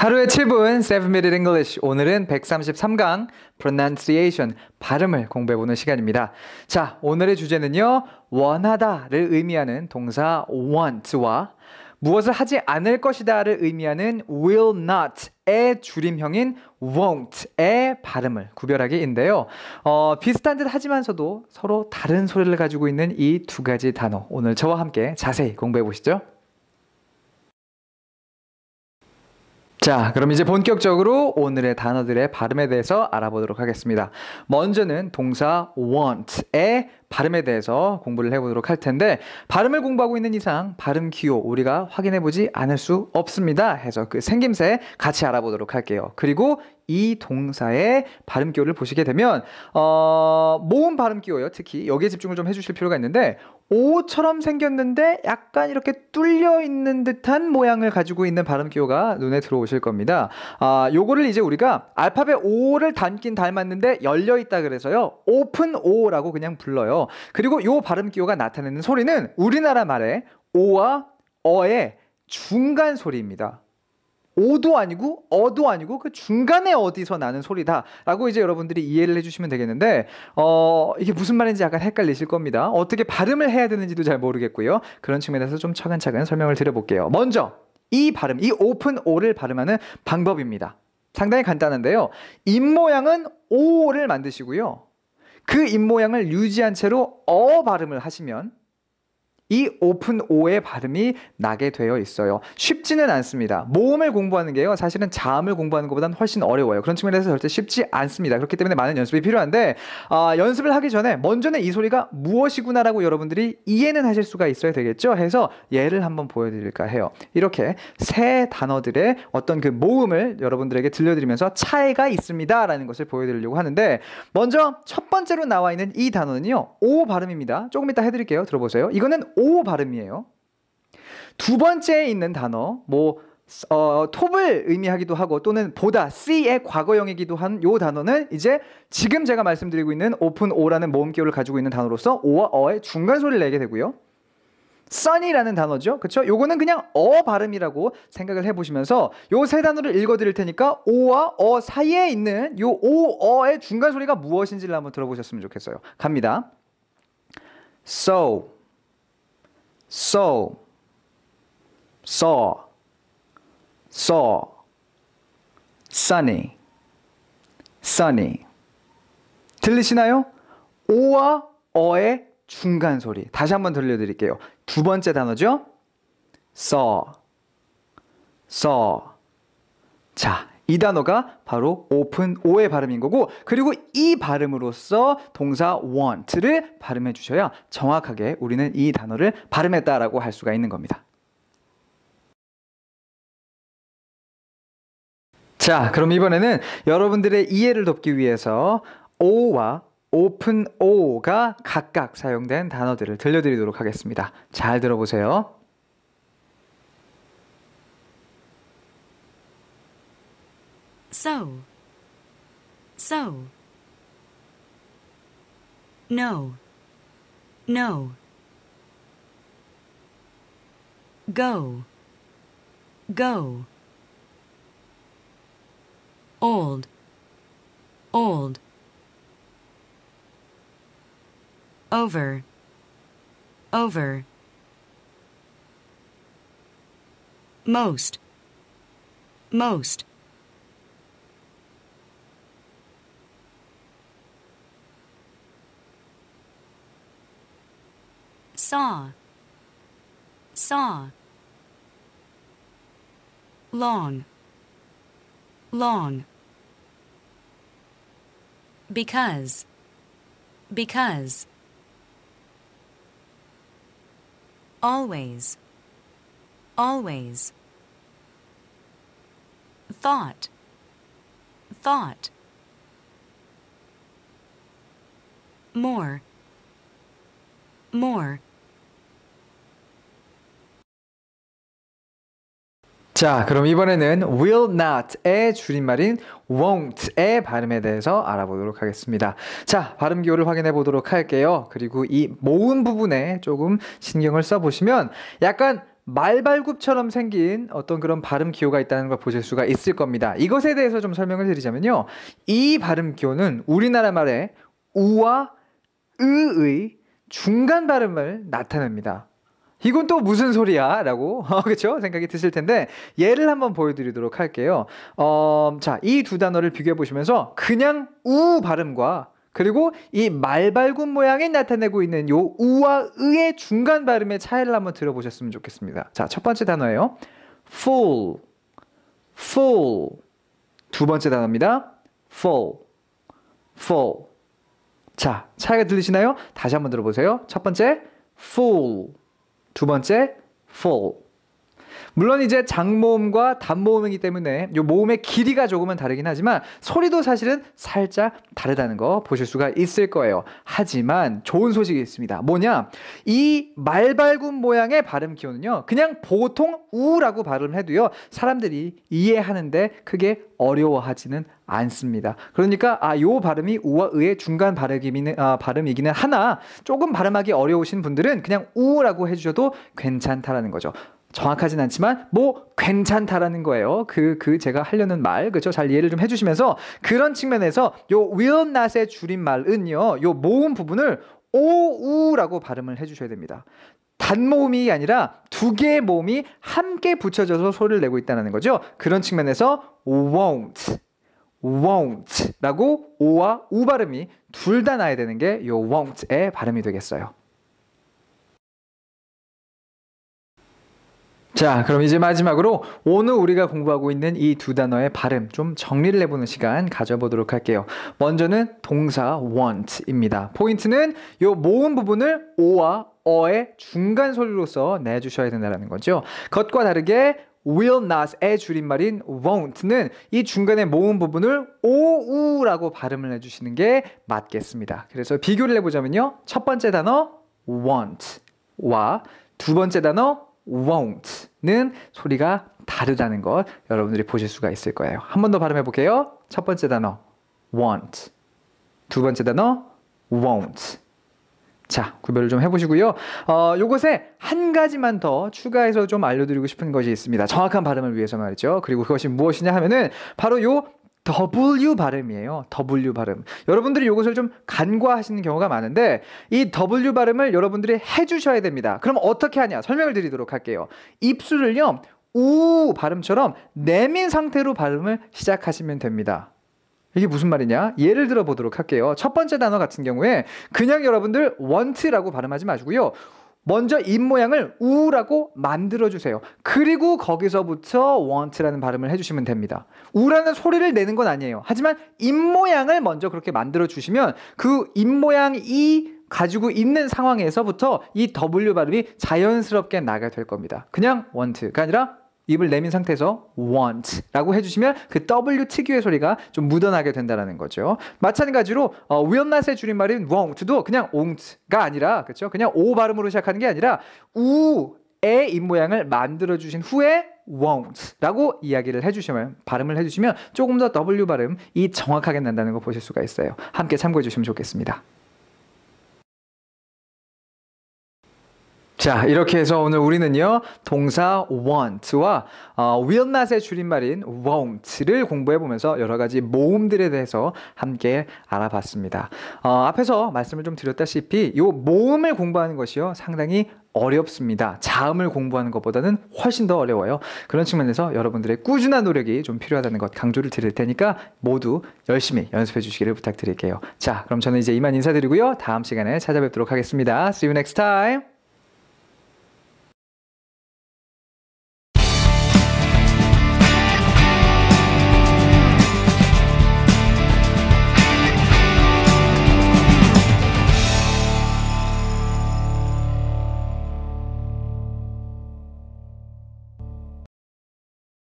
하루에 7분 7-Minute English 오늘은 133강 pronunciation 발음을 공부해보는 시간입니다. 자 오늘의 주제는요 원하다를 의미하는 동사 want와 무엇을 하지 않을 것이다를 의미하는 will not의 줄임형인 won't의 발음을 구별하기인데요. 어, 비슷한 듯 하지만서도 서로 다른 소리를 가지고 있는 이 두 가지 단어 오늘 저와 함께 자세히 공부해 보시죠. 자, 그럼 이제 본격적으로 오늘의 단어들의 발음에 대해서 알아보도록 하겠습니다. 먼저는 동사 want의 발음에 대해서 공부를 해보도록 할 텐데 발음을 공부하고 있는 이상 발음 기호 우리가 확인해보지 않을 수 없습니다. 해서 그 생김새 같이 알아보도록 할게요. 그리고 이 동사의 발음 기호를 보시게 되면 어, 모음 발음 기호요. 특히 여기에 집중을 좀 해주실 필요가 있는데 오처럼 생겼는데 약간 이렇게 뚫려 있는 듯한 모양을 가지고 있는 발음 기호가 눈에 들어오실 겁니다. 아, 요거를 이제 우리가 알파벳 O를 담긴 닮았는데 열려 있다 그래서요. 오픈 O라고 그냥 불러요. 그리고 요 발음 기호가 나타내는 소리는 우리나라 말의 오와 어의 중간 소리입니다. 오도 아니고 어도 아니고 그 중간에 어디서 나는 소리다라고 이제 여러분들이 이해를 해주시면 되겠는데 어 이게 무슨 말인지 약간 헷갈리실 겁니다. 어떻게 발음을 해야 되는지도 잘 모르겠고요. 그런 측면에서 좀 차근차근 설명을 드려볼게요. 먼저 이 발음, 이 오픈 오를 발음하는 방법입니다. 상당히 간단한데요. 입 모양은 오를 만드시고요. 그 입모양을 유지한 채로 어 발음을 하시면 이 오픈 O의 발음이 나게 되어 있어요. 쉽지는 않습니다. 모음을 공부하는 게요. 사실은 자음을 공부하는 것보다는 훨씬 어려워요. 그런 측면에서 절대 쉽지 않습니다. 그렇기 때문에 많은 연습이 필요한데 아, 연습을 하기 전에 먼저는 이 소리가 무엇이구나라고 여러분들이 이해는 하실 수가 있어야 되겠죠. 해서 예를 한번 보여드릴까 해요. 이렇게 세 단어들의 어떤 그 모음을 여러분들에게 들려드리면서 차이가 있습니다라는 것을 보여드리려고 하는데 먼저 첫 번째로 나와 있는 이 단어는요. O 발음입니다. 조금 이따 해드릴게요. 들어보세요. 이거는 오 발음이에요. 두 번째에 있는 단어 뭐 어, 톱을 의미하기도 하고 또는 보다 c의 과거형이기도 한 요 단어는 이제 지금 제가 말씀드리고 있는 오픈 오라는 모음기호를 가지고 있는 단어로서 오와 어의 중간 소리를 내게 되고요. sun이라는 단어죠. 그렇죠? 요거는 그냥 어 발음이라고 생각을 해 보시면서 요 세 단어를 읽어 드릴 테니까 오와 어 사이에 있는 요 오, 어의 중간 소리가 무엇인지를 한번 들어보셨으면 좋겠어요. 갑니다. so saw, saw, saw, sunny, sunny. 들리시나요? 오와 어의 중간 소리. 다시 한번 들려드릴게요. 두 번째 단어죠? saw, saw. 자, 이 단어가 바로 open o의 발음인 거고 그리고 이 발음으로써 동사 want를 발음해 주셔야 정확하게 우리는 이 단어를 발음했다라고 할 수가 있는 겁니다. 자, 그럼 이번에는 여러분들의 이해를 돕기 위해서 o와 open o가 각각 사용된 단어들을 들려드리도록 하겠습니다. 잘 들어보세요. So. So. No. No. Go. Go. Old. Old. Over. Over. Most. Most. saw saw long long because because always always thought thought more more 자, 그럼 이번에는 will not의 줄임말인 won't의 발음에 대해서 알아보도록 하겠습니다. 자, 발음 기호를 확인해 보도록 할게요. 그리고 이 모음 부분에 조금 신경을 써 보시면 약간 말발굽처럼 생긴 어떤 그런 발음 기호가 있다는 걸 보실 수가 있을 겁니다. 이것에 대해서 좀 설명을 드리자면요. 이 발음 기호는 우리나라 말에 우와 으의 중간 발음을 나타냅니다. 이건 또 무슨 소리야? 라고, 어, 그쵸? 생각이 드실 텐데, 예를 한번 보여드리도록 할게요. 어, 자, 이 두 단어를 비교해보시면서, 그냥 우 발음과, 그리고 이 말발굽 모양이 나타내고 있는 요 우와 의의 중간 발음의 차이를 한번 들어보셨으면 좋겠습니다. 자, 첫 번째 단어예요. full, full. 두 번째 단어입니다. full, full. 자, 차이가 들리시나요? 다시 한번 들어보세요. 첫 번째, full. 두 번째 full 물론 이제 장모음과 단모음이기 때문에 요 모음의 길이가 조금은 다르긴 하지만 소리도 사실은 살짝 다르다는 거 보실 수가 있을 거예요. 하지만 좋은 소식이 있습니다. 뭐냐? 이 말발굽 모양의 발음 기호는요. 그냥 보통 우라고 발음해도요. 사람들이 이해하는데 크게 어려워하지는 않습니다. 그러니까 아요 발음이 우와 의의 중간 발음이기는, 아, 발음이기는 하나 조금 발음하기 어려우신 분들은 그냥 우라고 해주셔도 괜찮다라는 거죠. 정확하진 않지만 뭐 괜찮다라는 거예요. 그그 그 제가 하려는 말 그렇죠? 잘 이해를 좀 해주시면서 그런 측면에서 요 will not의 줄임말은요 요 모음 부분을 오우라고 발음을 해주셔야 됩니다. 단모음이 아니라 두 개의 모음이 함께 붙여져서 소리를 내고 있다는 거죠. 그런 측면에서 won't, won't라고 오와 우 발음이 둘 다 나야 되는 게 요 won't의 발음이 되겠어요. 자, 그럼 이제 마지막으로 오늘 우리가 공부하고 있는 이 두 단어의 발음 좀 정리를 해보는 시간 가져보도록 할게요. 먼저는 동사 want입니다. 포인트는 요 모음 부분을 오와 어의 중간 소리로서 내주셔야 된다는 거죠. 그것과 다르게 will not의 줄임말인 won't는 이 중간에 모음 부분을 오우라고 발음을 해주시는 게 맞겠습니다. 그래서 비교를 해보자면요. 첫 번째 단어 want 와두 번째 단어 won't는 소리가 다르다는 것 여러분들이 보실 수가 있을 거예요. 한 번 더 발음해 볼게요. 첫 번째 단어 want. 두 번째 단어 won't. 자, 구별을 좀 해보시고요. 어, 요것에 한 가지만 더 추가해서 좀 알려드리고 싶은 것이 있습니다. 정확한 발음을 위해서 말이죠. 그리고 그것이 무엇이냐 하면은 바로 요 W 발음이에요. W 발음. 여러분들이 이것을 좀 간과하시는 경우가 많은데 이 W 발음을 여러분들이 해주셔야 됩니다. 그럼 어떻게 하냐? 설명을 드리도록 할게요. 입술을요 우 발음처럼 내민 상태로 발음을 시작하시면 됩니다. 이게 무슨 말이냐? 예를 들어 보도록 할게요. 첫 번째 단어 같은 경우에 그냥 여러분들 want라고 발음하지 마시고요. 먼저 입 모양을 우라고 만들어 주세요. 그리고 거기서부터 want라는 발음을 해주시면 됩니다. 우라는 소리를 내는 건 아니에요. 하지만 입 모양을 먼저 그렇게 만들어 주시면 그 입 모양이 가지고 있는 상황에서부터 이 W 발음이 자연스럽게 나게 가될 겁니다. 그냥 want가 아니라 입을 내민 상태에서 want라고 해주시면 그 W 특유의 소리가 좀 묻어나게 된다는 거죠. 마찬가지로 어, will not의 줄임말인 won't도 그냥 won't가 아니라 그렇죠? 그냥 o 발음으로 시작하는 게 아니라 우의 입 모양을 만들어 주신 후에 won't라고 이야기를 해주시면 발음을 해주시면 조금 더 W 발음이 정확하게 난다는 거 보실 수가 있어요. 함께 참고해 주시면 좋겠습니다. 자, 이렇게 해서 오늘 우리는요, 동사 want와 어, will not의 줄임말인 won't를 공부해 보면서 여러 가지 모음들에 대해서 함께 알아봤습니다. 어, 앞에서 말씀을 좀 드렸다시피 이 모음을 공부하는 것이요, 상당히 어렵습니다. 자음을 공부하는 것보다는 훨씬 더 어려워요. 그런 측면에서 여러분들의 꾸준한 노력이 좀 필요하다는 것 강조를 드릴 테니까 모두 열심히 연습해 주시기를 부탁드릴게요. 자, 그럼 저는 이제 이만 인사드리고요. 다음 시간에 찾아뵙도록 하겠습니다. See you next time.